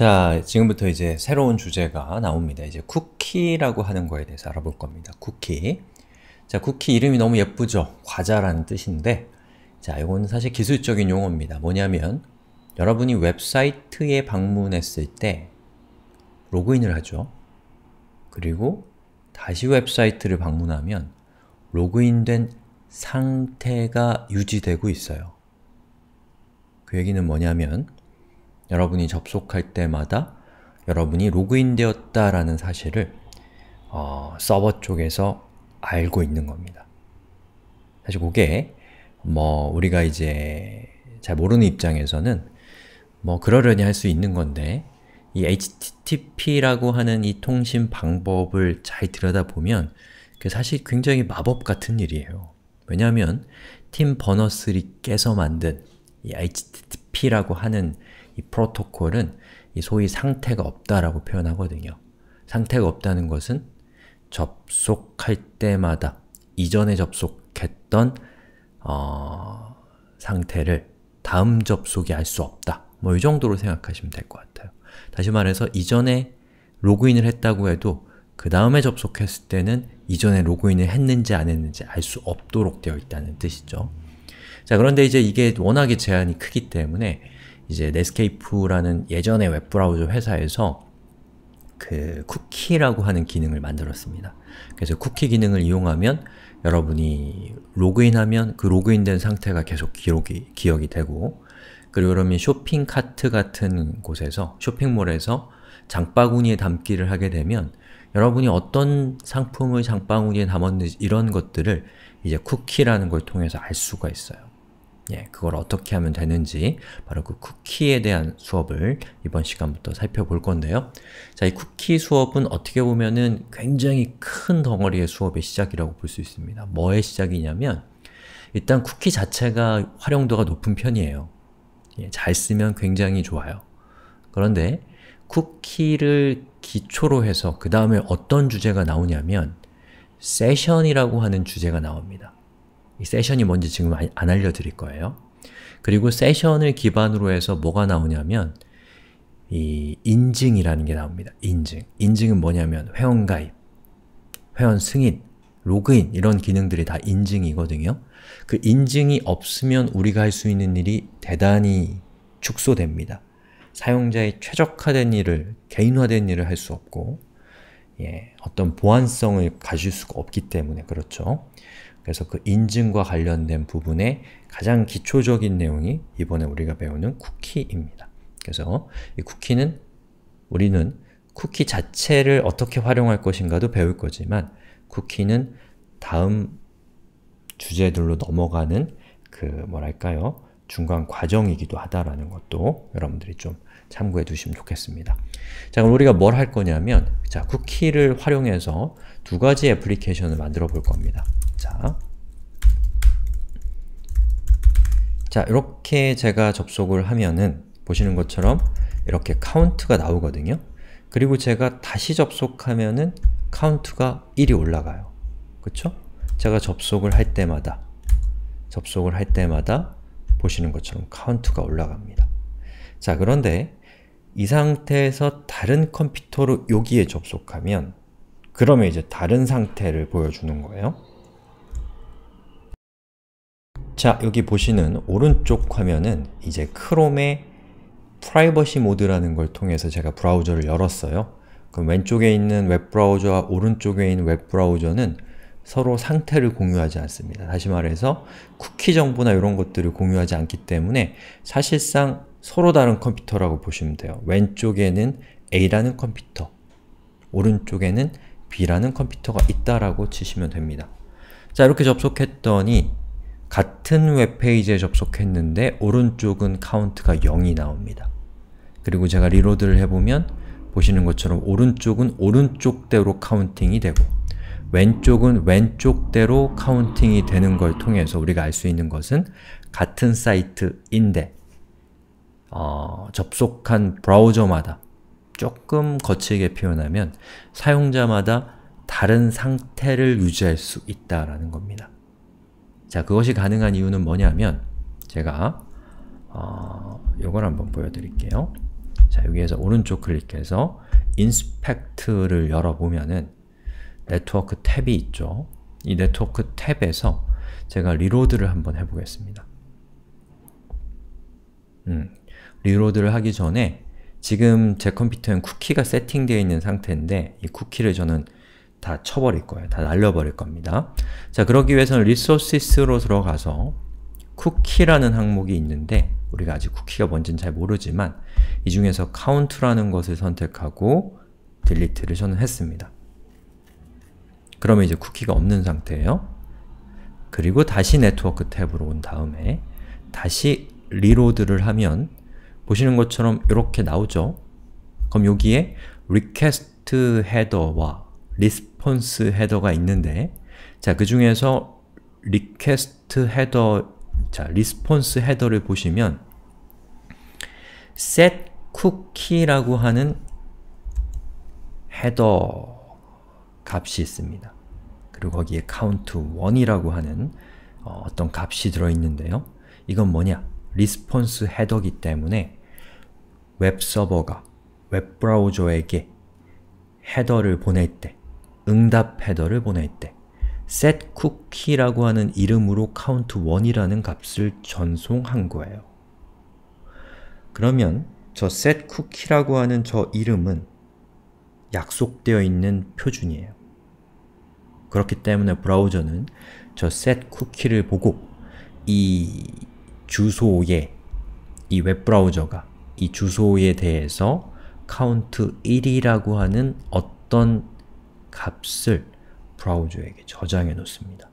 자, 지금부터 이제 새로운 주제가 나옵니다. 이제 쿠키라고 하는 거에 대해서 알아볼 겁니다. 쿠키. 자, 쿠키 이름이 너무 예쁘죠? 과자라는 뜻인데 자, 이건 사실 기술적인 용어입니다. 뭐냐면 여러분이 웹사이트에 방문했을 때 로그인을 하죠. 그리고 다시 웹사이트를 방문하면 로그인된 상태가 유지되고 있어요. 그 얘기는 뭐냐면 여러분이 접속할 때마다 여러분이 로그인되었다라는 사실을 어, 서버 쪽에서 알고 있는 겁니다. 사실 그게 뭐 우리가 이제 잘 모르는 입장에서는 뭐 그러려니 할 수 있는 건데 이 HTTP라고 하는 이 통신 방법을 잘 들여다보면 사실 굉장히 마법 같은 일이에요. 왜냐하면 팀 버너스리께서 만든 이 HTTP라고 하는 이 프로토콜은 이 소위 상태가 없다라고 표현하거든요. 상태가 없다는 것은 접속할 때마다 이전에 접속했던 어, 상태를 다음 접속이 알 수 없다. 뭐 이 정도로 생각하시면 될 것 같아요. 다시 말해서 이전에 로그인을 했다고 해도 그 다음에 접속했을 때는 이전에 로그인을 했는지 안 했는지 알 수 없도록 되어 있다는 뜻이죠. 자 그런데 이제 이게 워낙에 제한이 크기 때문에 이제 넷스케이프라는 예전의 웹브라우저 회사에서 그 쿠키라고 하는 기능을 만들었습니다. 그래서 쿠키 기능을 이용하면 여러분이 로그인하면 그 로그인된 상태가 계속 기록이, 기억이 되고 그리고 여러분이 쇼핑 카트 같은 곳에서 쇼핑몰에서 장바구니에 담기를 하게 되면 여러분이 어떤 상품을 장바구니에 담았는지 이런 것들을 이제 쿠키라는 걸 통해서 알 수가 있어요. 예, 그걸 어떻게 하면 되는지 바로 그 쿠키에 대한 수업을 이번 시간부터 살펴볼 건데요. 자, 이 쿠키 수업은 어떻게 보면은 굉장히 큰 덩어리의 수업의 시작이라고 볼 수 있습니다. 뭐의 시작이냐면 일단 쿠키 자체가 활용도가 높은 편이에요. 예, 잘 쓰면 굉장히 좋아요. 그런데 쿠키를 기초로 해서 그 다음에 어떤 주제가 나오냐면 세션이라고 하는 주제가 나옵니다. 이 세션이 뭔지 지금 안 알려드릴 거예요. 그리고 세션을 기반으로 해서 뭐가 나오냐면 이 인증이라는 게 나옵니다. 인증. 인증은 뭐냐면 회원 가입, 회원 승인, 로그인 이런 기능들이 다 인증이거든요. 그 인증이 없으면 우리가 할 수 있는 일이 대단히 축소됩니다. 사용자의 최적화된 일을, 개인화된 일을 할 수 없고 예, 어떤 보안성을 가질 수가 없기 때문에 그렇죠. 그래서 그 인증과 관련된 부분의 가장 기초적인 내용이 이번에 우리가 배우는 쿠키입니다. 그래서 이 쿠키는 우리는 쿠키 자체를 어떻게 활용할 것인가도 배울 거지만 쿠키는 다음 주제들로 넘어가는 그 뭐랄까요? 중간 과정이기도 하다라는 것도 여러분들이 좀 참고해 두시면 좋겠습니다. 자, 그럼 우리가 뭘 할 거냐면 자, 쿠키를 활용해서 두 가지 애플리케이션을 만들어 볼 겁니다. 자. 자, 이렇게 제가 접속을 하면은 보시는 것처럼 이렇게 카운트가 나오거든요. 그리고 제가 다시 접속하면은 카운트가 1이 올라가요. 그쵸? 제가 접속을 할 때마다 접속을 할 때마다 보시는 것처럼 카운트가 올라갑니다. 자, 그런데 이 상태에서 다른 컴퓨터로 여기에 접속하면 그러면 이제 다른 상태를 보여주는 거예요. 자, 여기 보시는 오른쪽 화면은 이제 크롬의 프라이버시 모드라는 걸 통해서 제가 브라우저를 열었어요. 그럼 왼쪽에 있는 웹브라우저와 오른쪽에 있는 웹브라우저는 서로 상태를 공유하지 않습니다. 다시 말해서 쿠키 정보나 이런 것들을 공유하지 않기 때문에 사실상 서로 다른 컴퓨터라고 보시면 돼요. 왼쪽에는 A라는 컴퓨터, 오른쪽에는 B라는 컴퓨터가 있다라고 치시면 됩니다. 자, 이렇게 접속했더니 같은 웹페이지에 접속했는데 오른쪽은 카운트가 0이 나옵니다. 그리고 제가 리로드를 해보면 보시는 것처럼 오른쪽은 오른쪽대로 카운팅이 되고 왼쪽은 왼쪽대로 카운팅이 되는 걸 통해서 우리가 알 수 있는 것은 같은 사이트인데 어, 접속한 브라우저마다 조금 거칠게 표현하면 사용자마다 다른 상태를 유지할 수 있다라는 겁니다. 자, 그것이 가능한 이유는 뭐냐면 제가 어, 요걸 한번 보여드릴게요. 자, 여기에서 오른쪽 클릭해서 인스펙트를 열어보면은 네트워크 탭이 있죠. 이 네트워크 탭에서 제가 리로드를 한번 해보겠습니다. 음, 리로드를 하기 전에 지금 제 컴퓨터엔 쿠키가 세팅되어 있는 상태인데 이 쿠키를 저는 다 쳐버릴 거예요. 다 날려버릴 겁니다. 자, 그러기 위해서는 r e s o u 리소시 s 로 들어가서 쿠키라는 항목이 있는데 우리가 아직 쿠키가 뭔지는 잘 모르지만 이 중에서 count라는 것을 선택하고 delete를 저는 했습니다. 그러면 이제 쿠키가 없는 상태예요. 그리고 다시 네트워크 탭으로 온 다음에 다시 리로드를 하면 보시는 것처럼 이렇게 나오죠? 그럼 여기에 request h e 헤더와 리스 response 헤더가 있는데 자, 그 중에서 request 헤더 자, response 헤더를 보시면 set cookie라고 하는 헤더 값이 있습니다. 그리고 거기에 count1이라고 하는 어, 떤 값이 들어있는데요. 이건 뭐냐? response 헤더기 때문에 웹서버가 웹브라우저에게 헤더를 보낼 때 응답 헤더를 보낼때 setCookie라고 하는 이름으로 count1이라는 값을 전송한 거예요. 그러면 저 setCookie라고 하는 저 이름은 약속되어 있는 표준이에요. 그렇기 때문에 브라우저는 저 setCookie를 보고 이 주소에 이 웹브라우저가 이 주소에 대해서 count1이라고 하는 어떤 값을 브라우저에게 저장해 놓습니다.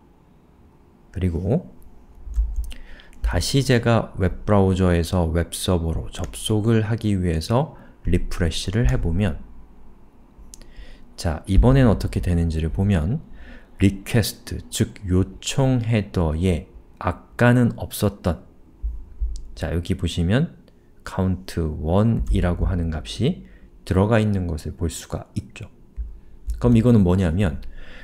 그리고 다시 제가 웹브라우저에서 웹서버로 접속을 하기 위해서 리프레쉬를 해보면 자, 이번엔 어떻게 되는지를 보면 리퀘스트, 즉 요청 헤더에 아까는 없었던 자, 여기 보시면 count1이라고 하는 값이 들어가 있는 것을 볼 수가 있죠. 그럼 이거는 뭐냐면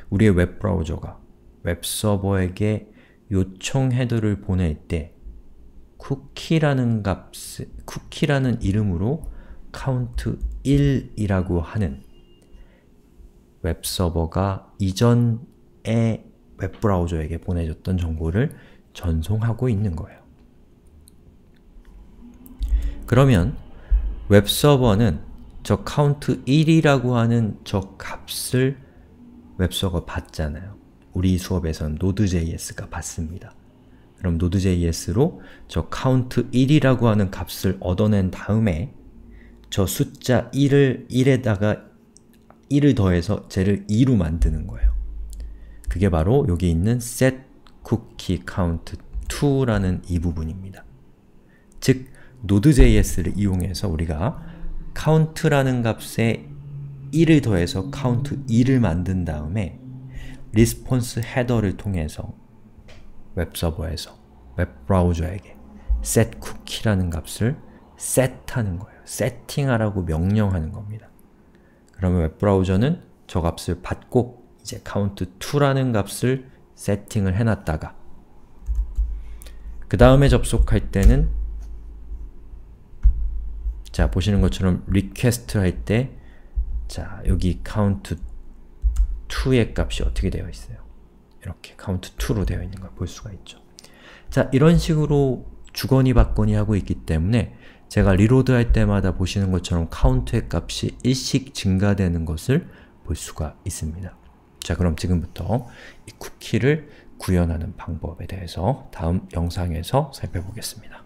우리의 웹 브라우저가 웹 서버에게 요청 헤더를 보낼 때 쿠키라는 값, 쿠키라는 이름으로 c o u n t 1이라고 하는 웹 서버가 이전에 웹 브라우저에게 보내줬던 정보를 전송하고 있는 거예요. 그러면 웹 서버는 저 c o u n t 1이라고 하는 저 값을 웹서가 받잖아요. 우리 수업에선 Node.js가 받습니다. 그럼 Node.js로 저 count 1이라고 하는 값을 얻어낸 다음에 저 숫자 1을 1에다가 1을 더해서 쟤를 2로 만드는 거예요. 그게 바로 여기 있는 set cookie count 2라는 이 부분입니다. 즉, Node.js를 이용해서 우리가 count라는 값에 1을 더해서 count 2를 만든 다음에 response 헤더를 통해서 웹서버에서 웹브라우저에게 setCookie라는 값을 set하는 거예요. s e 하라고 명령하는 겁니다. 그러면 웹브라우저는 저 값을 받고 이제 count2라는 값을 세팅을 해놨다가 그 다음에 접속할 때는 자, 보시는 것처럼 request 할때 자, 여기 count 2의 값이 어떻게 되어 있어요? 이렇게 count 2로 되어 있는 걸 볼 수가 있죠. 자, 이런 식으로 주거니 받거니 하고 있기 때문에 제가 리로드 할 때마다 보시는 것처럼 count의 값이 1씩 증가되는 것을 볼 수가 있습니다. 자, 그럼 지금부터 이 쿠키를 구현하는 방법에 대해서 다음 영상에서 살펴보겠습니다.